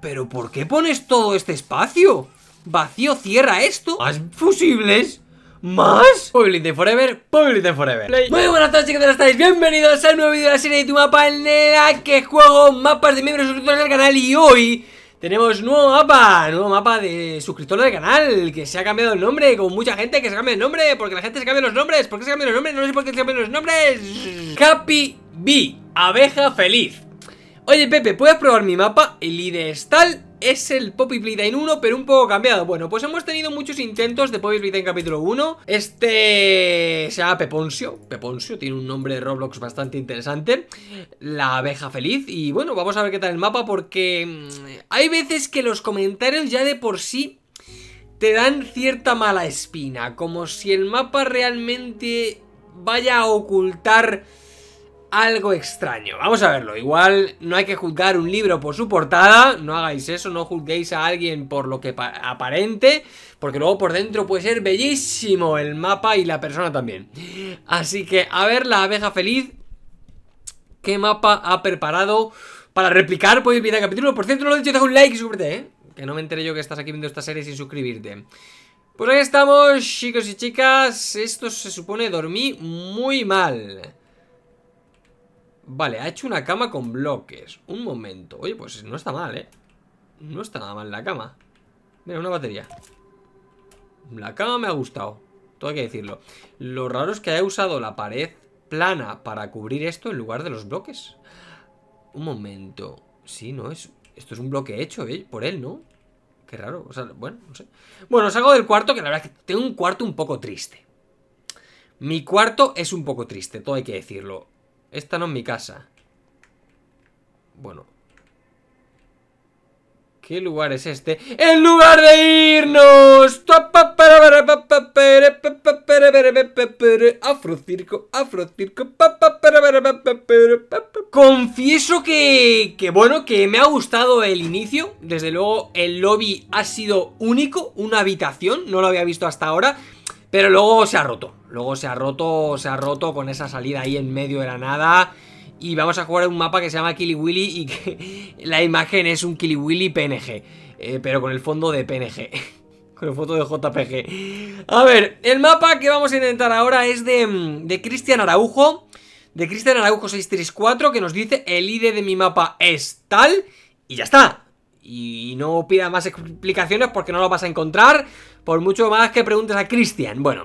¿Pero por qué pones todo este espacio? Vacío, cierra esto. ¿Más fusibles? ¿Más? Public Forever, Public Forever Muy buenas tardes chicos, tal estáis? Bienvenidos a un nuevo vídeo de la serie de tu mapa en el que juego mapas de miembros suscriptores del canal Y hoy tenemos nuevo mapa, nuevo mapa de suscriptores del canal Que se ha cambiado el nombre, como mucha gente que se cambia el nombre Porque la gente se cambia los nombres, ¿por qué se cambian los nombres? No sé por qué se cambian los nombres Capi B abeja feliz Oye Pepe, ¿puedes probar mi mapa? El ideestal es el Poppy Playtime 1 pero un poco cambiado Bueno, pues hemos tenido muchos intentos de Poppy en capítulo 1 Este se llama Peponcio Peponcio tiene un nombre de Roblox bastante interesante La abeja feliz Y bueno, vamos a ver qué tal el mapa porque mm, Hay veces que los comentarios ya de por sí Te dan cierta mala espina Como si el mapa realmente vaya a ocultar algo extraño. Vamos a verlo. Igual no hay que juzgar un libro por su portada. No hagáis eso, no juzguéis a alguien por lo que aparente. Porque luego por dentro puede ser bellísimo el mapa y la persona también. Así que a ver la abeja feliz. ¿Qué mapa ha preparado para replicar? Podéis pues mirar el capítulo. Por cierto, no lo he dicho, deja un like y ¿eh? Que no me enteré yo que estás aquí viendo esta serie sin suscribirte. Pues ahí estamos, chicos y chicas. Esto se supone dormí muy mal. Vale, ha hecho una cama con bloques. Un momento. Oye, pues no está mal, ¿eh? No está nada mal la cama. Mira, una batería. La cama me ha gustado. Todo hay que decirlo. Lo raro es que haya usado la pared plana para cubrir esto en lugar de los bloques. Un momento. Sí, no es... Esto es un bloque hecho eh, por él, ¿no? Qué raro. bueno, no sé. Bueno, salgo del cuarto, que la verdad es que tengo un cuarto un poco triste. Mi cuarto es un poco triste, todo hay que decirlo. Esta no es mi casa. Bueno. ¿Qué lugar es este? ¡El lugar de irnos! Afrocirco, afrocirco. Confieso que, que, bueno, que me ha gustado el inicio. Desde luego, el lobby ha sido único, una habitación, no lo había visto hasta ahora. Pero luego se ha roto. Luego se ha roto, se ha roto con esa salida ahí en medio de la nada. Y vamos a jugar un mapa que se llama Killy Willy y que la imagen es un Killy Willy PNG. Eh, pero con el fondo de PNG. con el fondo de JPG. A ver, el mapa que vamos a intentar ahora es de, mm, de Cristian Araujo. De Cristian Araujo 634 que nos dice el ID de mi mapa es tal. Y ya está. Y, no pida más explicaciones porque no lo vas a encontrar, por mucho más que preguntes a Cristian. Bueno,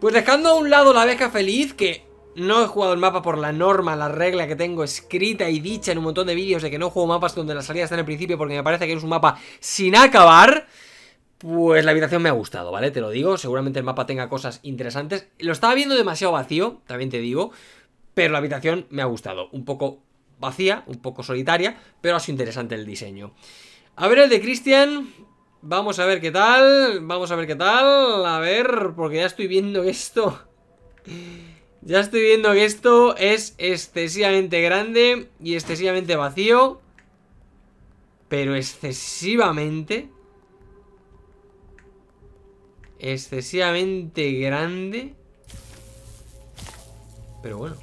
pues dejando a un lado la abeja feliz, que no he jugado el mapa por la norma, la regla que tengo escrita y dicha en un montón de vídeos de que no juego mapas donde las salidas están en el principio porque me parece que es un mapa sin acabar. Pues la habitación me ha gustado, ¿vale? Te lo digo, seguramente el mapa tenga cosas interesantes. Lo estaba viendo demasiado vacío, también te digo, pero la habitación me ha gustado. Un poco vacía, un poco solitaria, pero ha sido interesante el diseño. A ver el de Cristian. Vamos a ver qué tal. Vamos a ver qué tal. A ver, porque ya estoy viendo esto... Ya estoy viendo que esto es excesivamente grande y excesivamente vacío. Pero excesivamente... Excesivamente grande. Pero bueno.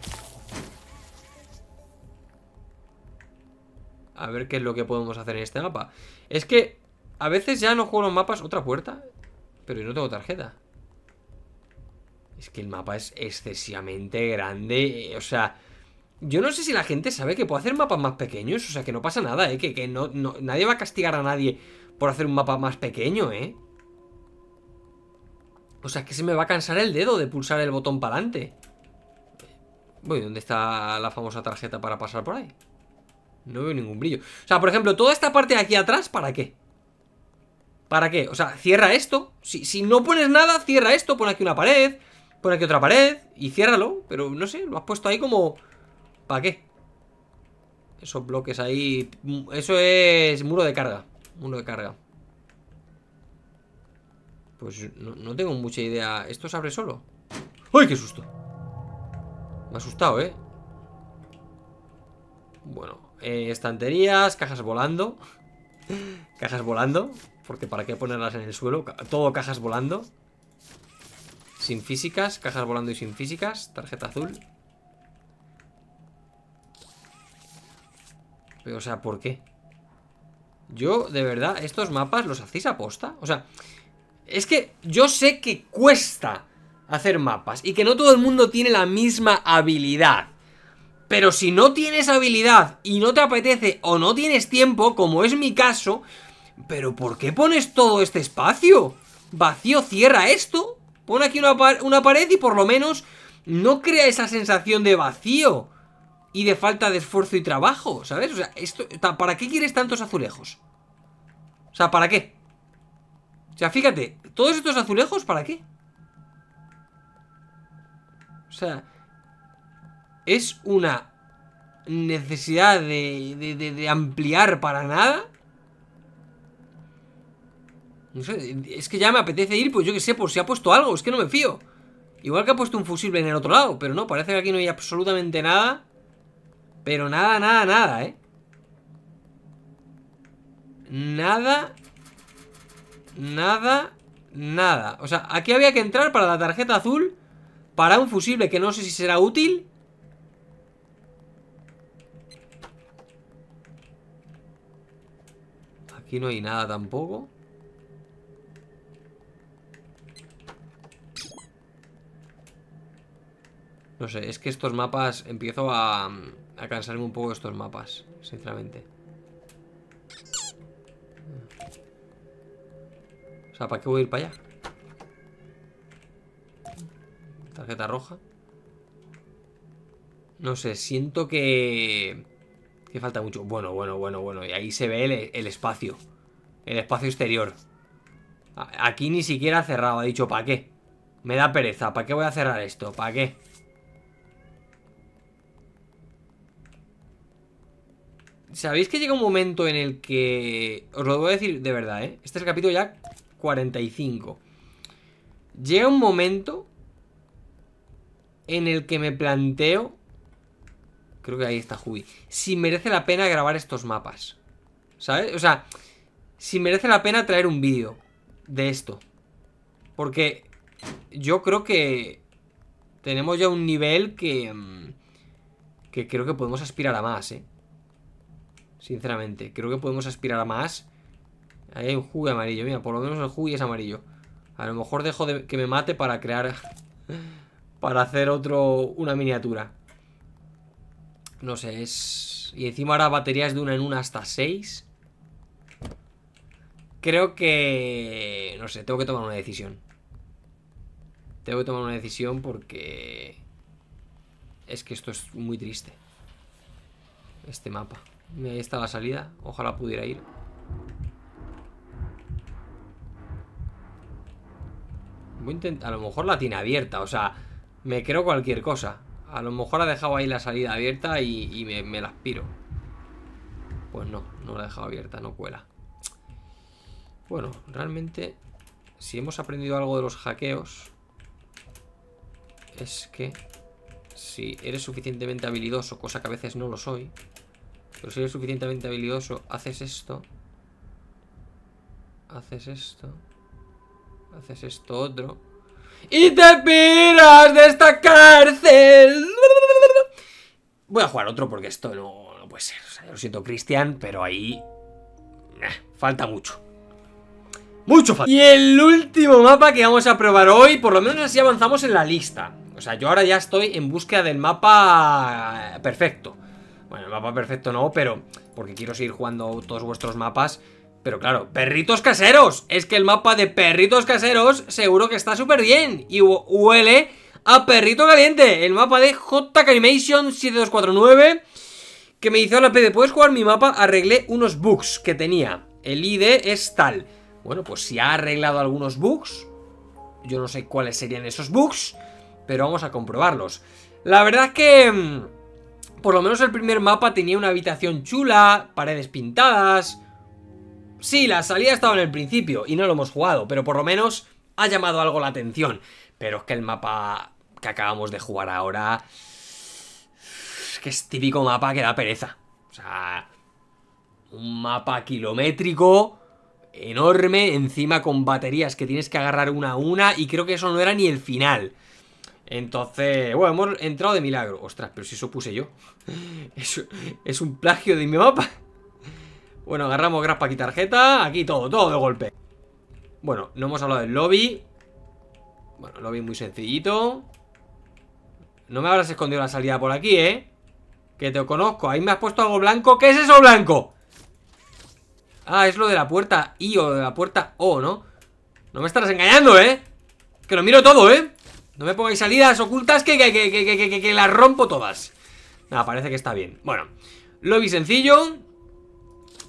A ver qué es lo que podemos hacer en este mapa. Es que a veces ya no juego los mapas. ¿Otra puerta? Pero yo no tengo tarjeta. Es que el mapa es excesivamente grande. Eh, o sea, yo no sé si la gente sabe que puedo hacer mapas más pequeños. O sea, que no pasa nada, ¿eh? Que, no, nadie va a castigar a nadie por hacer un mapa más pequeño, ¿eh? O sea, que se me va a cansar el dedo de pulsar el botón para adelante. Voy, ¿dónde está la famosa tarjeta para pasar por ahí? No veo ningún brillo O sea, por ejemplo, toda esta parte de aquí atrás, ¿para qué? ¿Para qué? O sea, cierra esto si, si, no pones nada, cierra esto Pon aquí una pared, pon aquí otra pared Y ciérralo, pero no sé, lo has puesto ahí como... ¿Para qué? Esos bloques ahí Eso es muro de carga Muro de carga Pues no, no tengo mucha idea ¿Esto se abre solo? ¡Ay, qué susto! Me ha asustado, ¿eh? Bueno eh, estanterías, cajas volando. cajas volando, porque para qué ponerlas en el suelo. Todo cajas volando. Sin físicas, cajas volando y sin físicas. Tarjeta azul. Pero, o sea, ¿por qué? Yo, de verdad, estos mapas los hacéis a posta. O sea, es que yo sé que cuesta hacer mapas y que no todo el mundo tiene la misma habilidad. Pero si no tienes habilidad y no te apetece o no tienes tiempo, como es mi caso, ¿pero por qué pones todo este espacio? Vacío, cierra esto. Pon aquí una, pared y por lo menos no crea esa sensación de vacío y de falta de esfuerzo y trabajo, ¿sabes? O sea, esto, ¿para qué quieres tantos azulejos? O sea, ¿para qué? O sea, fíjate, todos estos azulejos, ¿para qué? O sea, es una necesidad de, de, ampliar para nada. No sé, es que ya me apetece ir, pues yo que sé, por si ha puesto algo, es que no me fío. Igual que ha puesto un fusible en el otro lado, pero no, parece que aquí no hay absolutamente nada. Pero nada, nada, nada, ¿eh? Nada. Nada. Nada. O sea, aquí había que entrar para la tarjeta azul. Para un fusible que no sé si será útil. Aquí no hay nada tampoco. No sé, es que estos mapas... Empiezo a, a cansarme un poco de estos mapas, sinceramente. O sea, ¿para qué voy a ir para allá? Tarjeta roja. No sé, siento que... Que falta mucho. Bueno, bueno, bueno, bueno. Y ahí se ve el, espacio. El espacio exterior. aquí ni siquiera ha cerrado. Ha dicho, ¿para qué? Me da pereza. ¿Para qué voy a cerrar esto? ¿Para qué? ¿Sabéis que llega un momento en el que... Os lo voy a decir de verdad, ¿eh? Este es el capítulo ya 45. Llega un momento en el que me planteo Creo que ahí está Jubi. Si merece la pena grabar estos mapas. ¿Sabes? O sea, si merece la pena traer un vídeo de esto. Porque yo creo que tenemos ya un nivel que... Mm, que creo que podemos aspirar a más, ¿eh? Sinceramente, creo que podemos aspirar a más. Ahí hay un jugo amarillo. Mira, por lo menos el Jubi es amarillo. A lo mejor dejo de que me mate para crear... para hacer otro... Una miniatura. No sé, es... Y encima ahora baterías de una en una hasta seis. Creo que... No sé, tengo que tomar una decisión. Tengo que tomar una decisión porque... Es que esto es muy triste. Este mapa. Ahí está la salida. Ojalá pudiera ir. Voy a, intentar... a lo mejor la tiene abierta, o sea... Me creo cualquier cosa. A lo mejor ha dejado ahí la salida abierta y, me, la aspiro. Pues no, no la ha dejado abierta, no cuela. Bueno, realmente, si hemos aprendido algo de los hackeos, es que si eres suficientemente habilidoso, cosa que a veces no lo soy, pero si eres suficientemente habilidoso, haces esto, haces esto, haces esto otro, y te piras de esta cárcel a jugar otro porque esto no, puede ser. O sea, lo siento, Cristian, pero ahí... falta mucho. Mucho falta. Y el último mapa que vamos a probar hoy, por lo menos así avanzamos en la lista. O sea, yo ahora ya estoy en búsqueda del mapa perfecto. Bueno, el mapa perfecto no, pero... Porque quiero seguir jugando todos vuestros mapas. Pero claro, perritos caseros. Es que el mapa de perritos caseros seguro que está súper bien. Y huele a Perrito Caliente, el mapa de animation 7249 que me hizo la PD, ¿puedes jugar mi mapa? Arreglé unos bugs que tenía. El ID es tal. Bueno, pues si ha arreglado algunos bugs, yo no sé cuáles serían esos bugs, pero vamos a comprobarlos. La verdad es que... Mm, por lo menos el primer mapa tenía una habitación chula, paredes pintadas... Sí, la salida estaba en el principio y no lo hemos jugado, pero por lo menos ha llamado algo la atención. Pero es que el mapa que acabamos de jugar ahora... Es que es típico mapa que da pereza. O sea, un mapa kilométrico, enorme, encima con baterías que tienes que agarrar una a una y creo que eso no era ni el final. Entonces, bueno, hemos entrado de milagro. Ostras, pero si eso puse yo. es un plagio de mi mapa. Bueno, agarramos graspa y tarjeta. Aquí todo, todo de golpe. Bueno, no hemos hablado del lobby. Bueno, lo vi muy sencillito No me habrás escondido la salida por aquí, ¿eh? Que te conozco Ahí me has puesto algo blanco ¿Qué es eso blanco? Ah, es lo de la puerta I o de la puerta O, ¿no? No me estarás engañando, ¿eh? Que lo miro todo, ¿eh? No me pongáis salidas ocultas que, que, las rompo todas Nada, parece que está bien Bueno, lo vi sencillo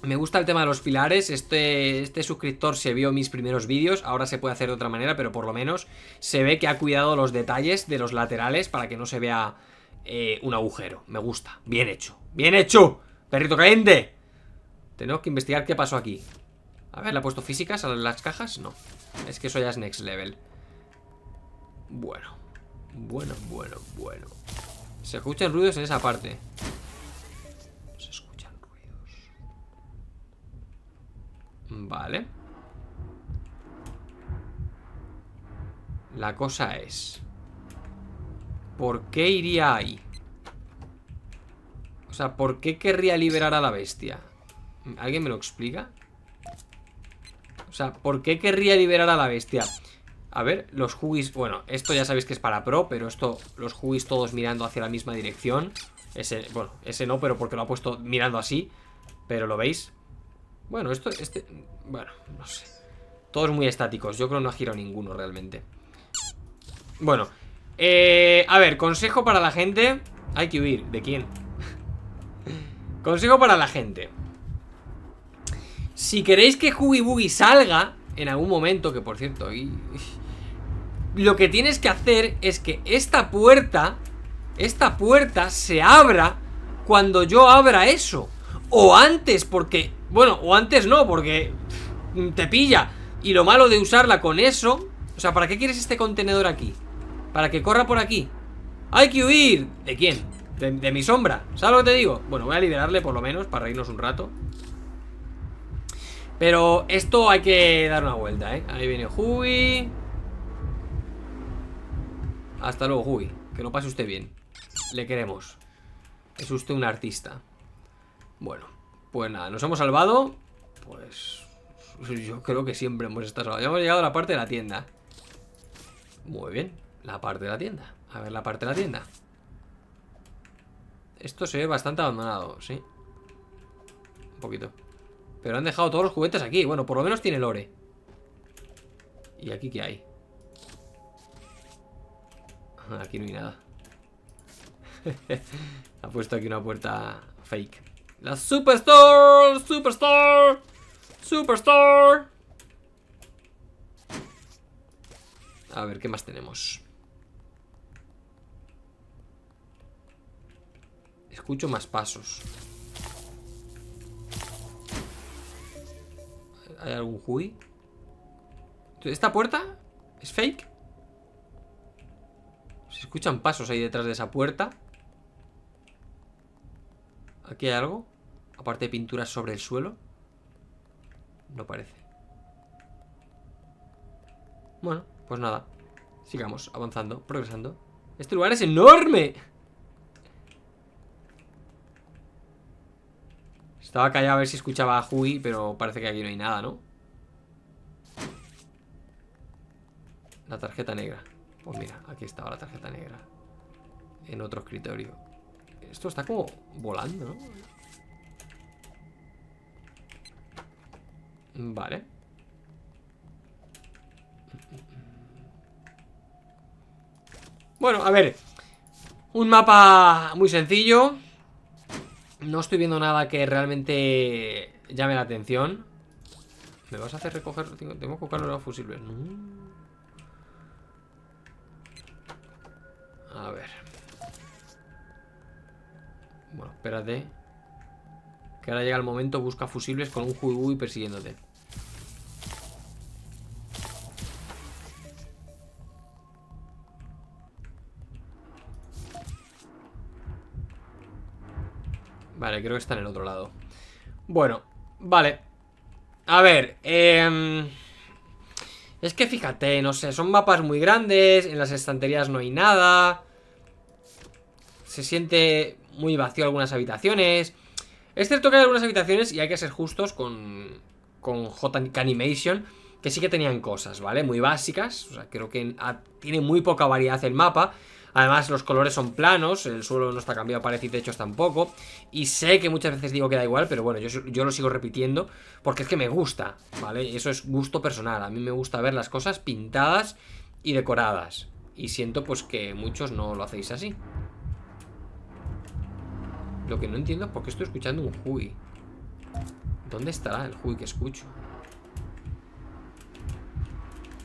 me gusta el tema de los pilares, este, este suscriptor se vio mis primeros vídeos, ahora se puede hacer de otra manera, pero por lo menos se ve que ha cuidado los detalles de los laterales para que no se vea eh, un agujero. Me gusta, bien hecho, bien hecho, perrito caliente. Tenemos que investigar qué pasó aquí. A ver, ¿le ha puesto físicas a las cajas? No, es que eso ya es next level. Bueno, bueno, bueno, bueno. Se escuchan ruidos en esa parte. Vale. La cosa es... ¿Por qué iría ahí? O sea, ¿por qué querría liberar a la bestia? ¿Alguien me lo explica? O sea, ¿por qué querría liberar a la bestia? A ver, los jugis... Bueno, esto ya sabéis que es para pro, pero esto... Los juguis todos mirando hacia la misma dirección. Ese, bueno, ese no, pero porque lo ha puesto mirando así. Pero lo veis, bueno, esto, este... Bueno, no sé. Todos muy estáticos. Yo creo no ha girado ninguno realmente. Bueno. Eh, a ver, consejo para la gente. Hay que huir. ¿De quién? consejo para la gente. Si queréis que Huggy salga en algún momento, que por cierto, lo que tienes que hacer es que esta puerta, esta puerta se abra cuando yo abra eso. O antes, porque bueno, o antes no, porque te pilla. Y lo malo de usarla con eso... O sea, ¿para qué quieres este contenedor aquí? Para que corra por aquí. ¡Hay que huir! ¿De quién? De, mi sombra. ¿Sabes lo que te digo? Bueno, voy a liberarle por lo menos para reírnos un rato. Pero esto hay que dar una vuelta, ¿eh? Ahí viene Hui. Hasta luego, Hui. Que lo pase usted bien. Le queremos. Es usted un artista. Bueno. Pues nada, nos hemos salvado. Pues yo creo que siempre hemos estado salvados. Ya hemos llegado a la parte de la tienda. Muy bien, la parte de la tienda. A ver la parte de la tienda. Esto se ve bastante abandonado, sí. Un poquito. Pero han dejado todos los juguetes aquí. Bueno, por lo menos tiene lore. ¿Y aquí qué hay? Aquí no hay nada. ha puesto aquí una puerta fake. La Superstore, Superstore, Superstore. A ver, ¿qué más tenemos? Escucho más pasos. ¿Hay algún Hui? ¿Esta puerta es fake? Se escuchan pasos ahí detrás de esa puerta. ¿Aquí hay algo? Aparte de pinturas sobre el suelo. No parece. Bueno, pues nada. Sigamos avanzando, progresando. Este lugar es enorme. Estaba callado a ver si escuchaba a Hui, pero parece que aquí no hay nada, ¿no? La tarjeta negra. Pues mira, aquí estaba la tarjeta negra. En otro escritorio. Esto está como volando, ¿no? Vale. Bueno, a ver. Un mapa muy sencillo. No estoy viendo nada que realmente llame la atención. ¿Me vas a hacer recoger? Tengo, que buscar los fusibles. A ver. Bueno, espérate. Que ahora llega el momento, busca fusibles con un y persiguiéndote. Vale, creo que está en el otro lado. Bueno, vale. A ver, em, Es que fíjate, no sé, son mapas muy grandes, en las estanterías no hay nada. Se siente muy vacío algunas habitaciones. Es cierto que hay algunas habitaciones, y hay que ser justos con, con J Animation, que sí que tenían cosas, ¿vale? Muy básicas, o sea, creo que tiene muy poca variedad el mapa. Además, los colores son planos, el suelo no está cambiado, parece y techos tampoco. Y sé que muchas veces digo que da igual, pero bueno, yo, yo lo sigo repitiendo porque es que me gusta, ¿vale? Eso es gusto personal. A mí me gusta ver las cosas pintadas y decoradas. Y siento pues que muchos no lo hacéis así. Lo que no entiendo es por qué estoy escuchando un Hui. ¿Dónde estará el Hui que escucho?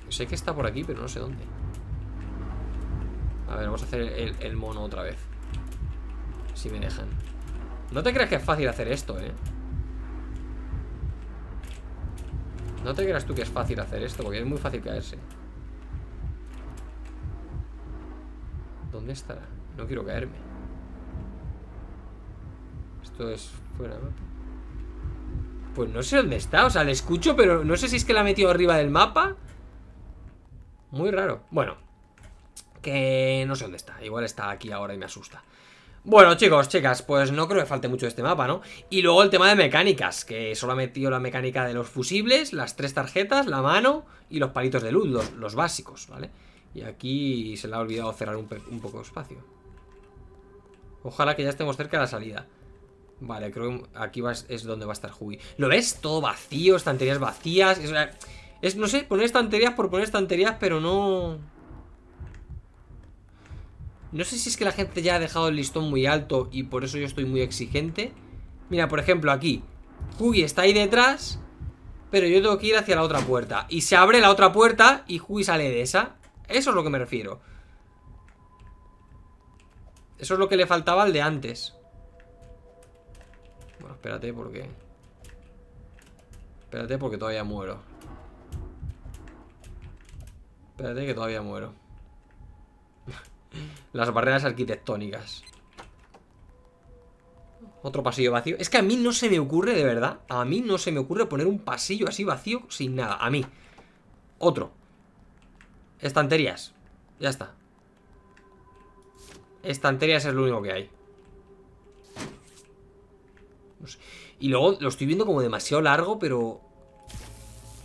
Sé que está por aquí, pero no sé dónde. A ver, vamos a hacer el, el mono otra vez. Si me dejan. No te creas que es fácil hacer esto, ¿eh? No te creas tú que es fácil hacer esto, porque es muy fácil caerse. ¿Dónde estará? No quiero caerme. Pues no sé dónde está, o sea, le escucho, pero no sé si es que la ha metido arriba del mapa. Muy raro. Bueno, que no sé dónde está. Igual está aquí ahora y me asusta. Bueno, chicos, chicas, pues no creo que falte mucho de este mapa, ¿no? Y luego el tema de mecánicas, que solo ha metido la mecánica de los fusibles, las tres tarjetas, la mano y los palitos de luz, los, básicos, ¿vale? Y aquí se le ha olvidado cerrar un, un poco de espacio. Ojalá que ya estemos cerca de la salida. Vale, creo que aquí es donde va a estar Hui ¿Lo ves? Todo vacío, estanterías vacías. Es, no sé, poner estanterías por poner estanterías, pero no... No sé si es que la gente ya ha dejado el listón muy alto y por eso yo estoy muy exigente. Mira, por ejemplo, aquí. Hugi está ahí detrás, pero yo tengo que ir hacia la otra puerta. Y se abre la otra puerta y Hugi sale de esa. Eso es lo que me refiero. Eso es lo que le faltaba al de antes espérate porque... Espérate porque todavía muero. Espérate que todavía muero. Las barreras arquitectónicas. Otro pasillo vacío. Es que a mí no se me ocurre, de verdad. A mí no se me ocurre poner un pasillo así vacío sin nada. A mí. Otro. Estanterías. Ya está. Estanterías es lo único que hay. Y luego lo estoy viendo como demasiado largo, pero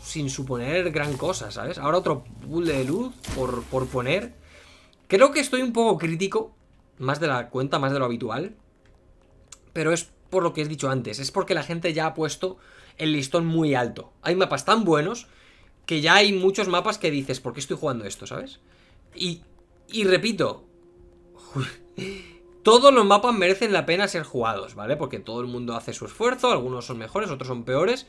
sin suponer gran cosa, ¿sabes? Ahora otro pool de luz por, poner. Creo que estoy un poco crítico, más de la cuenta, más de lo habitual. Pero es por lo que he dicho antes, es porque la gente ya ha puesto el listón muy alto. Hay mapas tan buenos que ya hay muchos mapas que dices, ¿por qué estoy jugando esto, sabes? Y, y repito, Todos los mapas merecen la pena ser jugados, ¿vale? Porque todo el mundo hace su esfuerzo, algunos son mejores, otros son peores,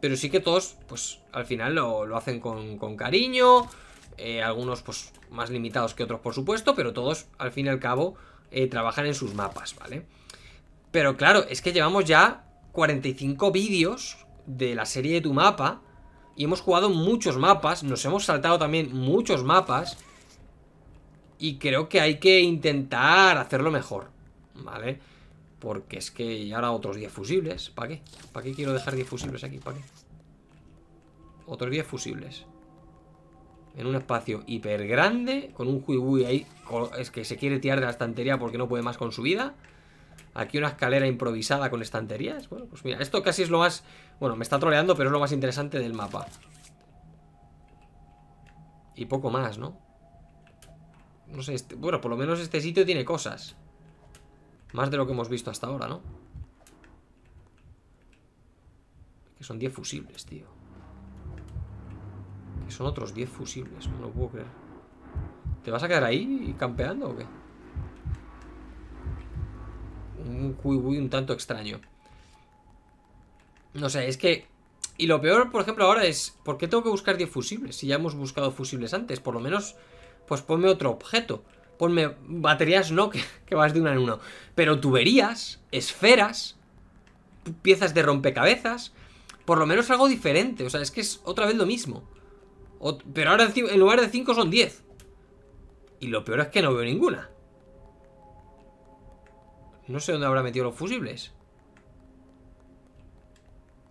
pero sí que todos, pues, al final lo, hacen con, cariño, eh, algunos, pues, más limitados que otros, por supuesto, pero todos, al fin y al cabo, eh, trabajan en sus mapas, ¿vale? Pero claro, es que llevamos ya 45 vídeos de la serie de tu mapa, y hemos jugado muchos mapas, nos hemos saltado también muchos mapas, y creo que hay que intentar hacerlo mejor, ¿vale? Porque es que ya ahora otros 10 fusibles. ¿Para qué? ¿Para qué quiero dejar 10 fusibles aquí? ¿Para qué? Otros 10 fusibles. En un espacio hiper grande. Con un huibuy ahí. Es que se quiere tirar de la estantería porque no puede más con su vida. Aquí una escalera improvisada con estanterías. Bueno, pues mira, esto casi es lo más... Bueno, me está troleando, pero es lo más interesante del mapa. Y poco más, ¿no? No sé, este, bueno, por lo menos este sitio tiene cosas. Más de lo que hemos visto hasta ahora, ¿no? Que son 10 fusibles, tío. Que son otros 10 fusibles, no lo puedo creer. ¿Te vas a quedar ahí campeando o qué? Un cuibuy un tanto extraño. No sé, es que... Y lo peor, por ejemplo, ahora es... ¿Por qué tengo que buscar 10 fusibles? Si ya hemos buscado fusibles antes, por lo menos pues ponme otro objeto. Ponme baterías, no, que, vas de una en uno. Pero tuberías, esferas, piezas de rompecabezas. Por lo menos algo diferente. O sea, es que es otra vez lo mismo. pero ahora en lugar de 5 son 10. Y lo peor es que no veo ninguna. No sé dónde habrá metido los fusibles.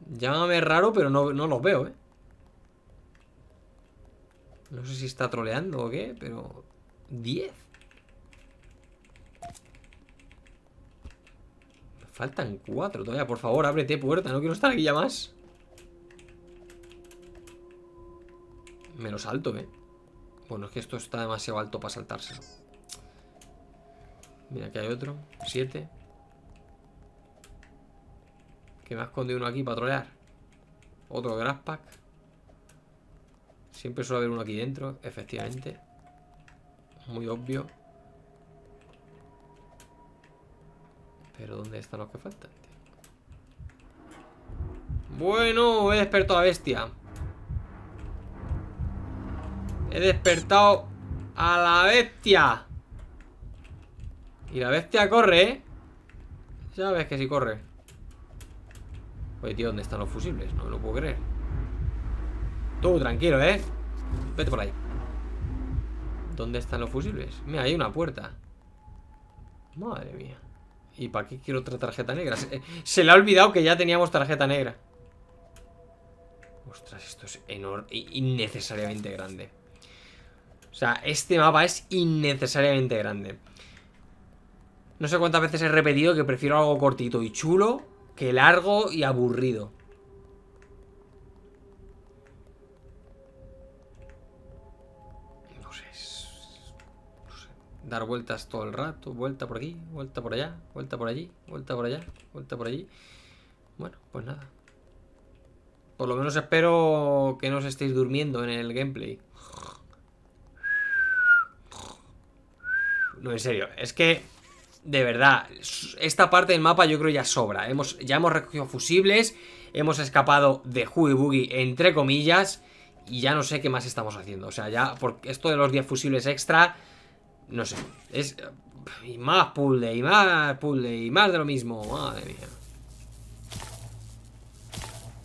Llámame raro, pero no, no los veo, ¿eh? No sé si está troleando o qué, pero... 10. Me faltan 4 todavía. Por favor, ábrete puerta. No quiero estar aquí ya más. Menos alto, salto, ¿eh? Bueno, es que esto está demasiado alto para saltárselo. Mira, aquí hay otro. 7. Que me ha escondido uno aquí para trolear. Otro grass pack. Siempre suele haber uno aquí dentro, efectivamente. Muy obvio. Pero ¿dónde están los que faltan? Bueno, he despertado a bestia. He despertado a la bestia. Y la bestia corre, ¿eh? Ya ves que si sí corre. Oye, tío, ¿dónde están los fusibles? No me lo puedo creer. Tú, tranquilo, ¿eh? Vete por ahí ¿Dónde están los fusibles? Mira, hay una puerta Madre mía ¿Y para qué quiero otra tarjeta negra? Se, eh, le ha olvidado que ya teníamos tarjeta negra Ostras, esto es Innecesariamente grande O sea, este mapa es innecesariamente grande No sé cuántas veces he repetido que prefiero algo cortito y chulo Que largo y aburrido dar vueltas todo el rato, vuelta por aquí, vuelta por allá, vuelta por allí, vuelta por allá, vuelta por allí. Bueno, pues nada. Por lo menos espero que no os estéis durmiendo en el gameplay. No, en serio, es que de verdad, esta parte del mapa yo creo ya sobra. Hemos, ya hemos recogido fusibles, hemos escapado de Huey Boogie, entre comillas, y ya no sé qué más estamos haciendo. O sea, ya porque esto de los 10 fusibles extra, no sé. Es. Y más puzzle, y más puzzle, y más de lo mismo. Madre mía.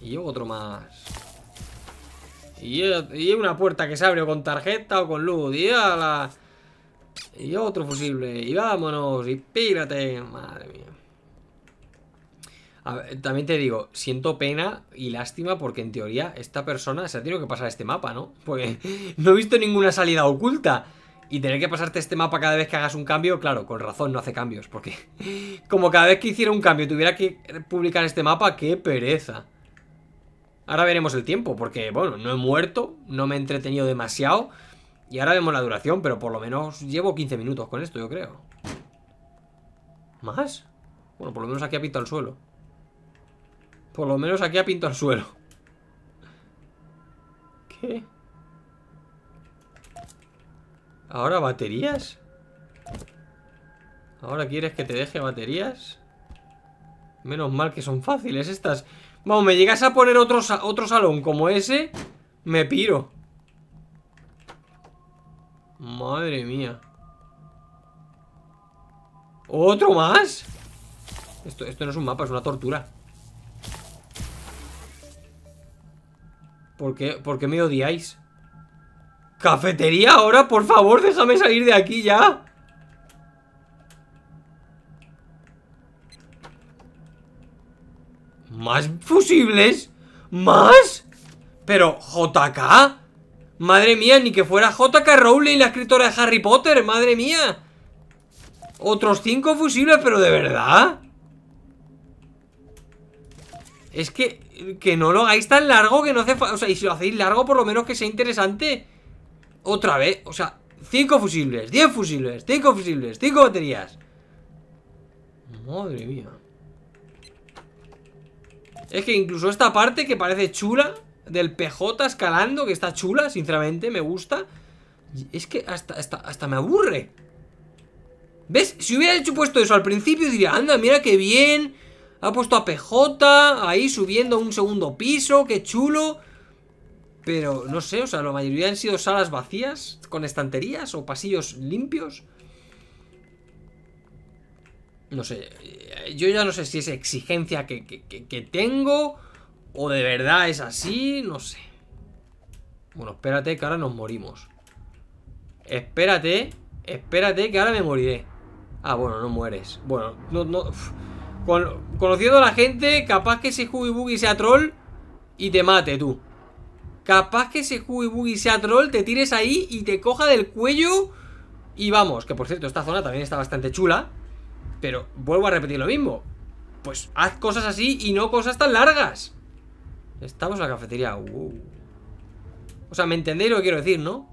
Y otro más. Y, una puerta que se abre con tarjeta o con luz. Y Y otro fusible. Y vámonos. Y pírate. Madre mía. A ver, también te digo, siento pena y lástima porque en teoría esta persona se ha tenido que pasar este mapa, ¿no? Porque no he visto ninguna salida oculta. Y tener que pasarte este mapa cada vez que hagas un cambio, claro, con razón no hace cambios, porque como cada vez que hiciera un cambio tuviera que publicar este mapa, qué pereza. Ahora veremos el tiempo, porque bueno, no he muerto, no me he entretenido demasiado. Y ahora vemos la duración, pero por lo menos llevo 15 minutos con esto, yo creo. ¿Más? Bueno, por lo menos aquí ha pintado el suelo. Por lo menos aquí ha pintado el suelo. ¿Qué? ¿Ahora baterías? ¿Ahora quieres que te deje baterías? Menos mal que son fáciles estas Vamos, me llegas a poner otro, otro salón como ese Me piro Madre mía ¿Otro más? Esto, esto no es un mapa, es una tortura ¿Por qué, ¿Por qué me odiáis? Cafetería ahora, por favor, déjame salir de aquí ya ¿Más fusibles? ¿Más? Pero, ¿JK? Madre mía, ni que fuera JK Rowling la escritora de Harry Potter, madre mía Otros cinco fusibles, pero de verdad Es que, que no lo hagáis tan largo que no hace falta O sea, y si lo hacéis largo, por lo menos que sea interesante otra vez, o sea, 5 fusibles, 10 fusibles, 5 fusibles, 5 baterías. Madre mía. Es que incluso esta parte que parece chula, del PJ escalando, que está chula, sinceramente, me gusta. Es que hasta, hasta, me aburre. ¿Ves? Si hubiera hecho puesto eso al principio, diría, anda, mira qué bien. Ha puesto a PJ, ahí subiendo un segundo piso, qué chulo. Pero no sé, o sea, la mayoría han sido salas vacías, con estanterías o pasillos limpios. No sé, eh, yo ya no sé si es exigencia que, tengo o de verdad es así, no sé. Bueno, espérate que ahora nos morimos. Espérate, espérate que ahora me moriré. Ah, bueno, no mueres. Bueno, no, no... conociendo a la gente, capaz que si Huggy sea troll y te mate tú. Capaz que ese Hugi sea troll, te tires ahí y te coja del cuello. Y vamos, que por cierto, esta zona también está bastante chula. Pero vuelvo a repetir lo mismo. Pues haz cosas así y no cosas tan largas. Estamos en la cafetería. Uh. O sea, ¿me entendéis lo que quiero decir, no?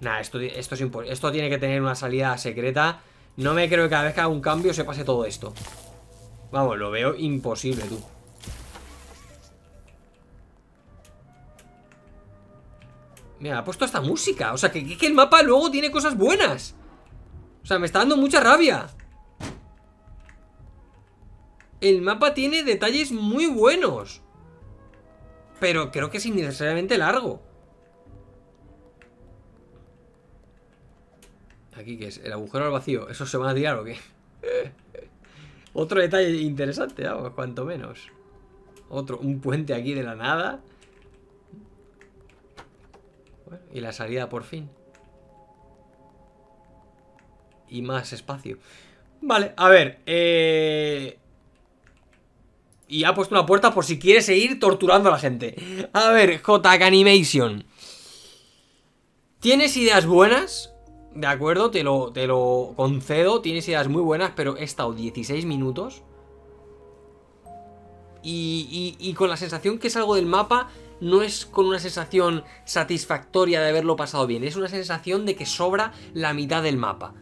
Nada, esto, esto, esto tiene que tener una salida secreta. No me creo que cada vez que haga un cambio se pase todo esto. Vamos, lo veo imposible, tú. Mira, ha puesto hasta música O sea, que, el mapa luego tiene cosas buenas O sea, me está dando mucha rabia El mapa tiene detalles muy buenos Pero creo que es innecesariamente largo Aquí, que es? ¿El agujero al vacío? ¿Eso se va a tirar o qué? Otro detalle interesante, cuanto menos Otro, un puente aquí de la nada y la salida por fin. Y más espacio. Vale, a ver. Eh, y ha puesto una puerta por si quiere seguir torturando a la gente. A ver, JK Animation. ¿Tienes ideas buenas? De acuerdo, te lo, te lo concedo. Tienes ideas muy buenas, pero he estado 16 minutos. Y, y, y con la sensación que salgo del mapa no es con una sensación satisfactoria de haberlo pasado bien, es una sensación de que sobra la mitad del mapa.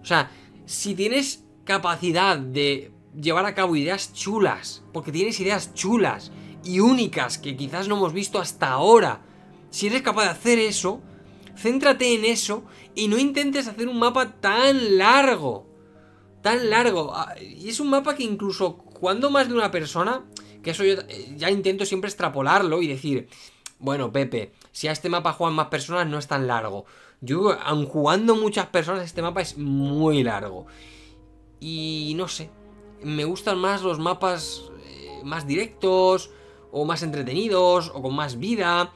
O sea, si tienes capacidad de llevar a cabo ideas chulas, porque tienes ideas chulas y únicas que quizás no hemos visto hasta ahora, si eres capaz de hacer eso, céntrate en eso y no intentes hacer un mapa tan largo. Tan largo. Ah, y es un mapa que incluso cuando más de una persona eso yo eh, ya intento siempre extrapolarlo y decir, bueno, Pepe, si a este mapa juegan más personas no es tan largo. Yo, aun jugando muchas personas, este mapa es muy largo. Y no sé, me gustan más los mapas eh, más directos o más entretenidos o con más vida.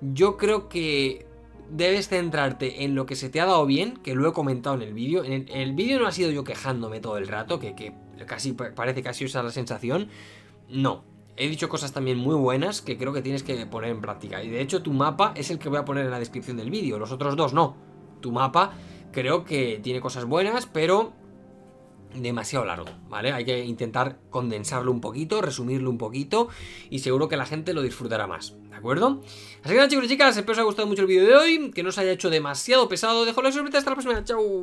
Yo creo que debes centrarte en lo que se te ha dado bien, que lo he comentado en el vídeo. En el, vídeo no ha sido yo quejándome todo el rato, que, que casi parece que ha esa la sensación. No, he dicho cosas también muy buenas que creo que tienes que poner en práctica. Y de hecho tu mapa es el que voy a poner en la descripción del vídeo, los otros dos no. Tu mapa creo que tiene cosas buenas, pero demasiado largo, ¿vale? Hay que intentar condensarlo un poquito, resumirlo un poquito y seguro que la gente lo disfrutará más, ¿de acuerdo? Así que nada chicos y chicas, espero os haya gustado mucho el vídeo de hoy, que no os haya hecho demasiado pesado, dejo like, suscríbete, hasta la próxima, chao.